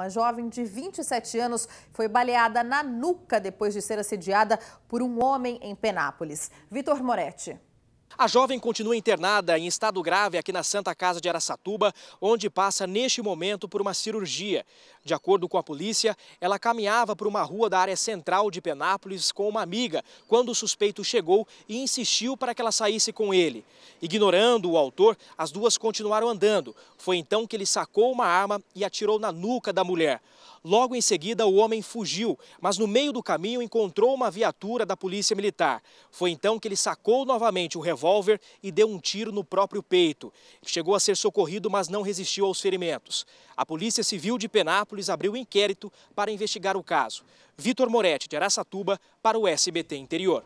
Uma jovem de 27 anos foi baleada na nuca depois de ser assediada por um homem em Penápolis. Vitor Moretti. A jovem continua internada em estado grave aqui na Santa Casa de Aracatuba, onde passa neste momento por uma cirurgia. De acordo com a polícia, ela caminhava por uma rua da área central de Penápolis com uma amiga, quando o suspeito chegou e insistiu para que ela saísse com ele. Ignorando o autor, as duas continuaram andando. Foi então que ele sacou uma arma e atirou na nuca da mulher. Logo em seguida, o homem fugiu, mas no meio do caminho encontrou uma viatura da Polícia Militar. Foi então que ele sacou novamente o revólver revólver e deu um tiro no próprio peito. Chegou a ser socorrido, mas não resistiu aos ferimentos. A Polícia Civil de Penápolis abriu inquérito para investigar o caso. Vitor Moretti, de Araçatuba, para o SBT Interior.